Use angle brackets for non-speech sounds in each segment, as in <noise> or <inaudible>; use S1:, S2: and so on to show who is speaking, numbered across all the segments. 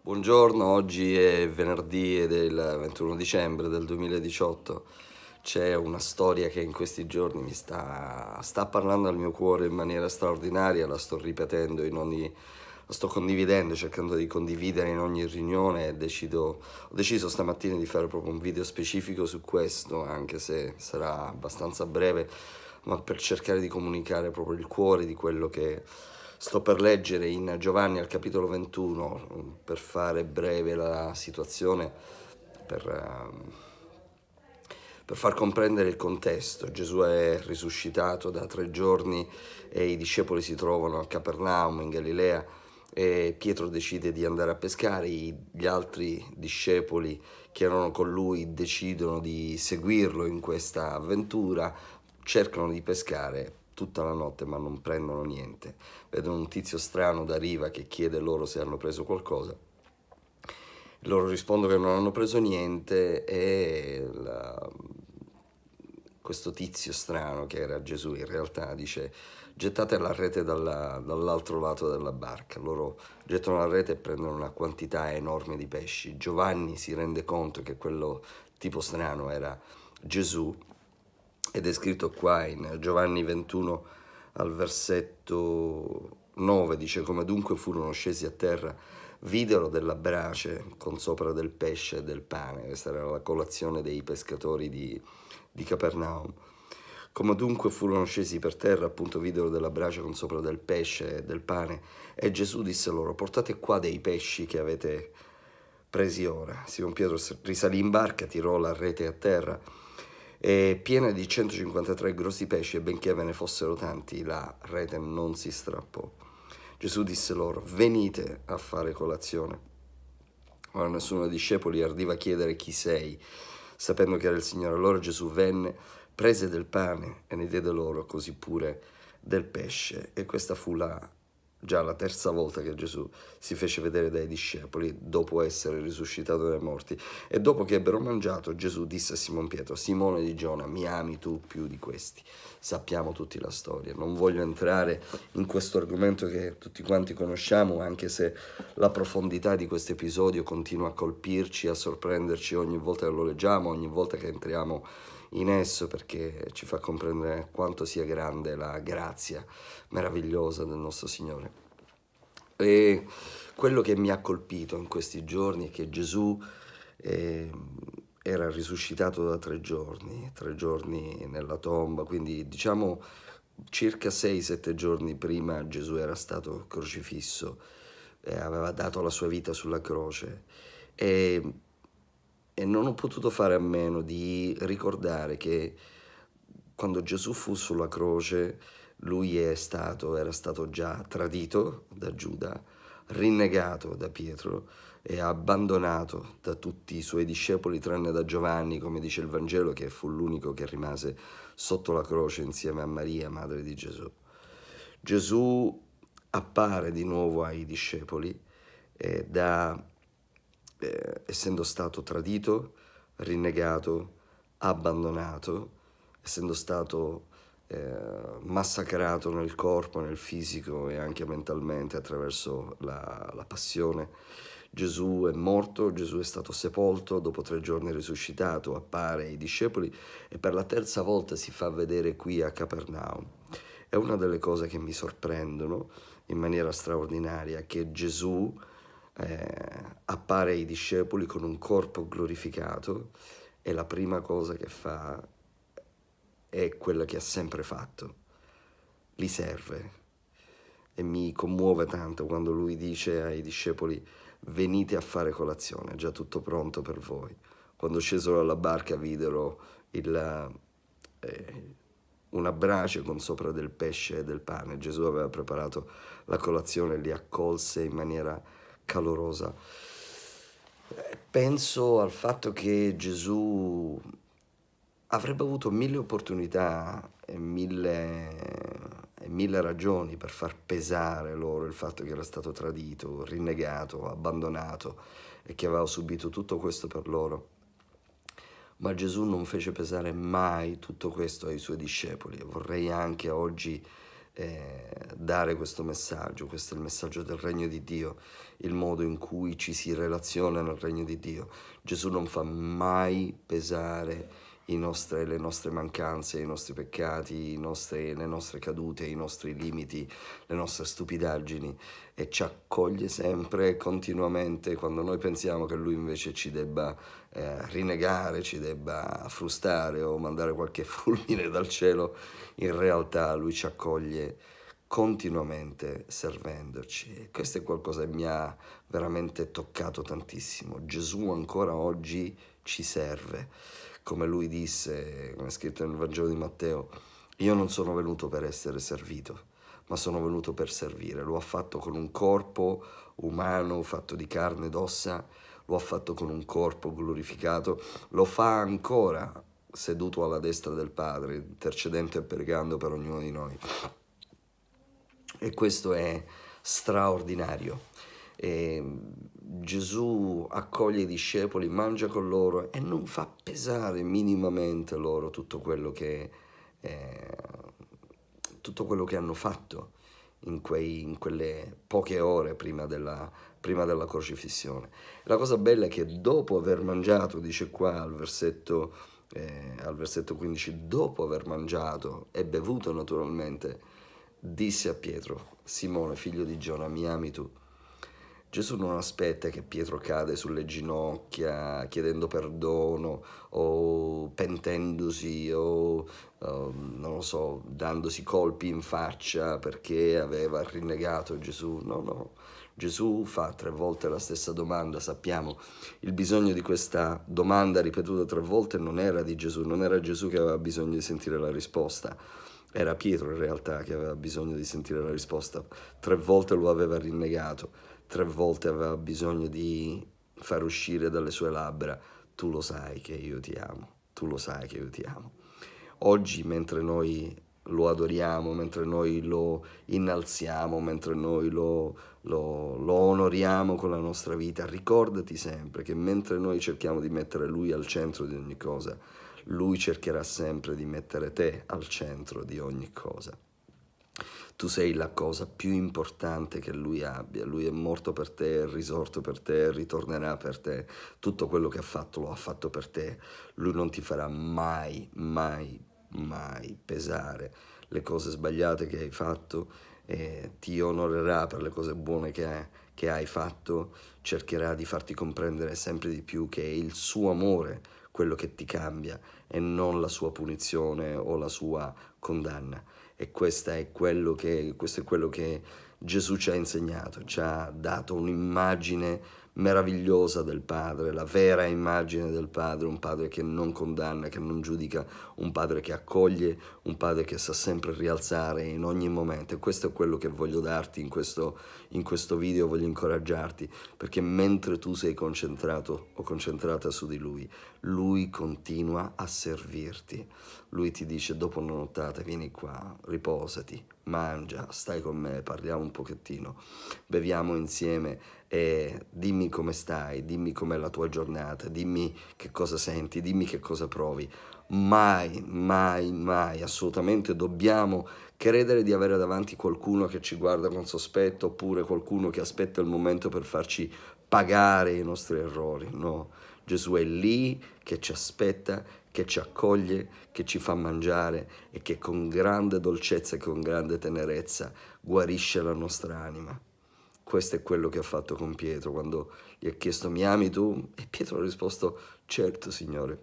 S1: Buongiorno, oggi è venerdì ed è il 21 dicembre del 2018. C'è una storia che in questi giorni mi sta, sta parlando al mio cuore in maniera straordinaria, la sto ripetendo in ogni lo sto condividendo, cercando di condividere in ogni riunione decido, ho deciso stamattina di fare proprio un video specifico su questo, anche se sarà abbastanza breve, ma per cercare di comunicare proprio il cuore di quello che sto per leggere in Giovanni al capitolo 21, per fare breve la situazione, per... Ehm, per far comprendere il contesto, Gesù è risuscitato da tre giorni e i discepoli si trovano a Capernaum in Galilea eh, Pietro decide di andare a pescare, gli altri discepoli che erano con lui decidono di seguirlo in questa avventura, cercano di pescare tutta la notte ma non prendono niente. Vedono un tizio strano da riva che chiede loro se hanno preso qualcosa. Loro rispondono che non hanno preso niente e la, questo tizio strano che era Gesù in realtà dice gettate la rete dalla, dall'altro lato della barca, loro gettano la rete e prendono una quantità enorme di pesci. Giovanni si rende conto che quello tipo strano era Gesù ed è scritto qua in Giovanni 21 al versetto 9 dice come dunque furono scesi a terra videro della brace con sopra del pesce e del pane questa era la colazione dei pescatori di, di Capernaum. Come dunque furono scesi per terra, appunto videro della brace con sopra del pesce e del pane, e Gesù disse loro, portate qua dei pesci che avete presi ora. Simon Pietro risalì in barca, tirò la rete a terra, e piena di 153 grossi pesci, e benché ve ne fossero tanti, la rete non si strappò. Gesù disse loro, venite a fare colazione. Ora nessuno dei discepoli ardiva chiedere chi sei, sapendo che era il Signore. Allora Gesù venne, prese del pane e ne diede loro, così pure del pesce. E questa fu la già la terza volta che Gesù si fece vedere dai discepoli dopo essere risuscitato dai morti. E dopo che ebbero mangiato, Gesù disse a Simon Pietro, Simone di Giona, mi ami tu più di questi? Sappiamo tutti la storia, non voglio entrare in questo argomento che tutti quanti conosciamo, anche se la profondità di questo episodio continua a colpirci, a sorprenderci ogni volta che lo leggiamo, ogni volta che entriamo in esso perché ci fa comprendere quanto sia grande la grazia meravigliosa del nostro Signore. E quello che mi ha colpito in questi giorni è che Gesù eh, era risuscitato da tre giorni, tre giorni nella tomba, quindi diciamo circa 6-7 giorni prima Gesù era stato crocifisso, eh, aveva dato la sua vita sulla croce e e non ho potuto fare a meno di ricordare che quando Gesù fu sulla croce, lui è stato, era stato già tradito da Giuda, rinnegato da Pietro e abbandonato da tutti i suoi discepoli tranne da Giovanni, come dice il Vangelo, che fu l'unico che rimase sotto la croce insieme a Maria, madre di Gesù. Gesù appare di nuovo ai discepoli e da essendo stato tradito, rinnegato, abbandonato, essendo stato eh, massacrato nel corpo, nel fisico e anche mentalmente attraverso la, la passione. Gesù è morto, Gesù è stato sepolto, dopo tre giorni è risuscitato, appare ai discepoli e per la terza volta si fa vedere qui a Capernaum. È una delle cose che mi sorprendono in maniera straordinaria che Gesù eh, appare ai discepoli con un corpo glorificato e la prima cosa che fa è quella che ha sempre fatto, li serve. E mi commuove tanto quando lui dice ai discepoli venite a fare colazione, è già tutto pronto per voi. Quando scesero dalla barca videro il, eh, una brace con sopra del pesce e del pane. Gesù aveva preparato la colazione, e li accolse in maniera calorosa. Eh, penso al fatto che Gesù avrebbe avuto mille opportunità e mille, e mille ragioni per far pesare loro il fatto che era stato tradito, rinnegato, abbandonato e che aveva subito tutto questo per loro. Ma Gesù non fece pesare mai tutto questo ai suoi discepoli. Vorrei anche oggi eh, dare questo messaggio, questo è il messaggio del regno di Dio, il modo in cui ci si relaziona nel regno di Dio. Gesù non fa mai pesare nostre, le nostre mancanze, i nostri peccati, i nostri, le nostre cadute, i nostri limiti, le nostre stupidaggini e ci accoglie sempre continuamente quando noi pensiamo che lui invece ci debba eh, rinnegare, ci debba frustare o mandare qualche <laughs> fulmine dal cielo, in realtà lui ci accoglie continuamente servendoci. E questo è qualcosa che mi ha veramente toccato tantissimo. Gesù ancora oggi ci serve come lui disse, come è scritto nel Vangelo di Matteo, io non sono venuto per essere servito, ma sono venuto per servire. Lo ha fatto con un corpo umano fatto di carne ed ossa, lo ha fatto con un corpo glorificato, lo fa ancora seduto alla destra del Padre, intercedendo e pregando per ognuno di noi. E questo è straordinario eh, Gesù accoglie i discepoli, mangia con loro e non fa pesare minimamente loro tutto quello che, eh, tutto quello che hanno fatto in, quei, in quelle poche ore prima della, prima della crocifissione. La cosa bella è che dopo aver mangiato, dice qua al versetto, eh, al versetto 15, dopo aver mangiato e bevuto naturalmente, disse a Pietro, Simone figlio di Giona, mi ami tu? Gesù non aspetta che Pietro cade sulle ginocchia chiedendo perdono o pentendosi o um, non lo so, dandosi colpi in faccia perché aveva rinnegato Gesù. No, no. Gesù fa tre volte la stessa domanda, sappiamo. Il bisogno di questa domanda ripetuta tre volte non era di Gesù, non era Gesù che aveva bisogno di sentire la risposta era Pietro in realtà che aveva bisogno di sentire la risposta. Tre volte lo aveva rinnegato, tre volte aveva bisogno di far uscire dalle sue labbra, tu lo sai che io ti amo, tu lo sai che io ti amo. Oggi mentre noi lo adoriamo, mentre noi lo innalziamo, mentre noi lo, lo, lo, onoriamo con la nostra vita. Ricordati sempre che mentre noi cerchiamo di mettere Lui al centro di ogni cosa, lui cercherà sempre di mettere te al centro di ogni cosa. Tu sei la cosa più importante che lui abbia, lui è morto per te, è risorto per te, ritornerà per te, tutto quello che ha fatto lo ha fatto per te, lui non ti farà mai, mai, mai pesare le cose sbagliate che hai fatto eh, ti onorerà per le cose buone che, che hai fatto, cercherà di farti comprendere sempre di più che è il suo amore quello che ti cambia e non la sua punizione o la sua condanna. E questo è quello che, questo è quello che Gesù ci ha insegnato, ci ha dato un'immagine meravigliosa del padre, la vera immagine del padre, un padre che non condanna, che non giudica, un padre che accoglie, un padre che sa sempre rialzare in ogni momento. E questo è quello che voglio darti in questo, in questo video, voglio incoraggiarti, perché mentre tu sei concentrato o concentrata su di lui, lui continua a servirti. Lui ti dice dopo una nottata vieni qua, riposati, mangia, stai con me, parliamo un pochettino, beviamo insieme e dimmi come stai, dimmi com'è la tua giornata, dimmi che cosa senti, dimmi che cosa provi. Mai, mai, mai, assolutamente dobbiamo credere di avere davanti qualcuno che ci guarda con sospetto oppure qualcuno che aspetta il momento per farci pagare i nostri errori, no. Gesù è lì che ci aspetta che ci accoglie, che ci fa mangiare e che con grande dolcezza e con grande tenerezza guarisce la nostra anima. Questo è quello che ha fatto con Pietro quando gli ha chiesto mi ami tu? E Pietro ha risposto certo Signore,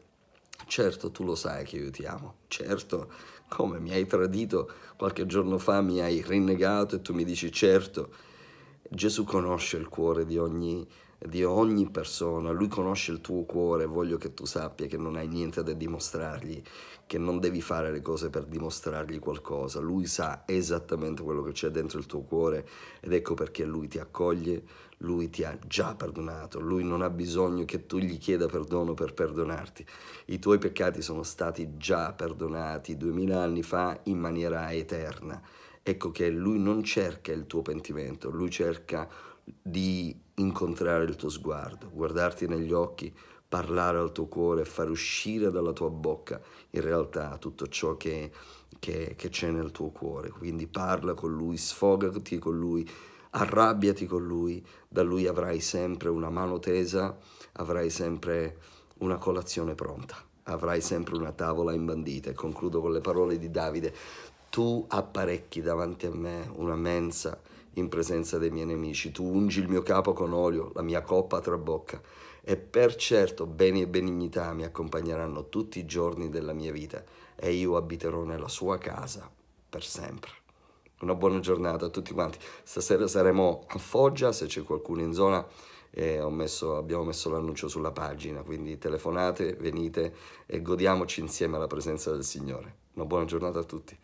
S1: certo tu lo sai che io ti amo, certo come mi hai tradito qualche giorno fa, mi hai rinnegato e tu mi dici certo. Gesù conosce il cuore di ogni di ogni persona, lui conosce il tuo cuore, voglio che tu sappia che non hai niente da dimostrargli, che non devi fare le cose per dimostrargli qualcosa, lui sa esattamente quello che c'è dentro il tuo cuore ed ecco perché lui ti accoglie, lui ti ha già perdonato, lui non ha bisogno che tu gli chieda perdono per perdonarti, i tuoi peccati sono stati già perdonati duemila anni fa in maniera eterna, ecco che lui non cerca il tuo pentimento, lui cerca di incontrare il tuo sguardo, guardarti negli occhi, parlare al tuo cuore, far uscire dalla tua bocca in realtà tutto ciò che, che, che c'è nel tuo cuore. Quindi parla con lui, sfogati con lui, arrabbiati con lui, da lui avrai sempre una mano tesa, avrai sempre una colazione pronta, avrai sempre una tavola imbandita. E concludo con le parole di Davide, tu apparecchi davanti a me una mensa in presenza dei miei nemici. Tu ungi il mio capo con olio, la mia coppa trabocca, e per certo beni e benignità mi accompagneranno tutti i giorni della mia vita, e io abiterò nella sua casa per sempre. Una buona giornata a tutti quanti. Stasera saremo a Foggia, se c'è qualcuno in zona. Messo, abbiamo messo l'annuncio sulla pagina, quindi telefonate, venite e godiamoci insieme alla presenza del Signore. Una buona giornata a tutti.